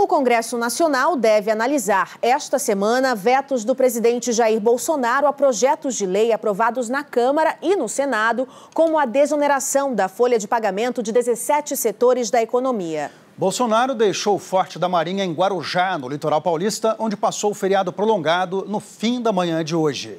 O Congresso Nacional deve analisar esta semana vetos do presidente Jair Bolsonaro a projetos de lei aprovados na Câmara e no Senado, como a desoneração da folha de pagamento de 17 setores da economia. Bolsonaro deixou o Forte da Marinha em Guarujá, no litoral paulista, onde passou o feriado prolongado no fim da manhã de hoje.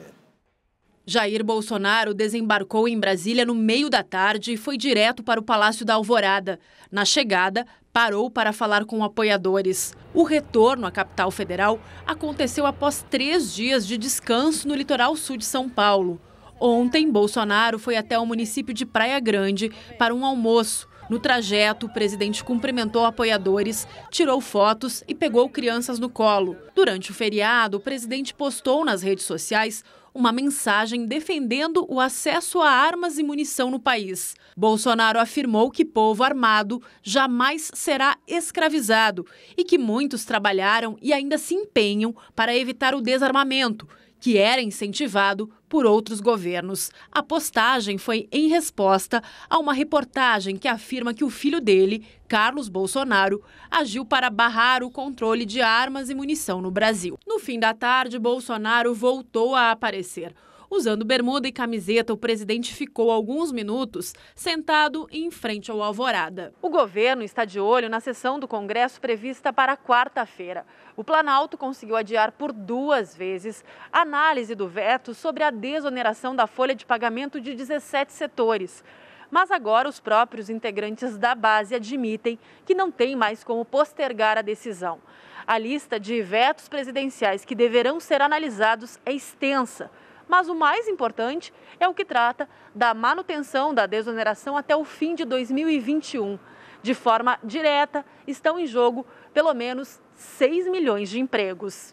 Jair Bolsonaro desembarcou em Brasília no meio da tarde e foi direto para o Palácio da Alvorada. Na chegada, parou para falar com apoiadores. O retorno à capital federal aconteceu após três dias de descanso no litoral sul de São Paulo. Ontem, Bolsonaro foi até o município de Praia Grande para um almoço no trajeto, o presidente cumprimentou apoiadores, tirou fotos e pegou crianças no colo. Durante o feriado, o presidente postou nas redes sociais uma mensagem defendendo o acesso a armas e munição no país. Bolsonaro afirmou que povo armado jamais será escravizado e que muitos trabalharam e ainda se empenham para evitar o desarmamento que era incentivado por outros governos. A postagem foi em resposta a uma reportagem que afirma que o filho dele, Carlos Bolsonaro, agiu para barrar o controle de armas e munição no Brasil. No fim da tarde, Bolsonaro voltou a aparecer. Usando bermuda e camiseta, o presidente ficou alguns minutos sentado em frente ao Alvorada. O governo está de olho na sessão do Congresso prevista para quarta-feira. O Planalto conseguiu adiar por duas vezes a análise do veto sobre a desoneração da folha de pagamento de 17 setores. Mas agora os próprios integrantes da base admitem que não tem mais como postergar a decisão. A lista de vetos presidenciais que deverão ser analisados é extensa. Mas o mais importante é o que trata da manutenção da desoneração até o fim de 2021. De forma direta, estão em jogo pelo menos 6 milhões de empregos.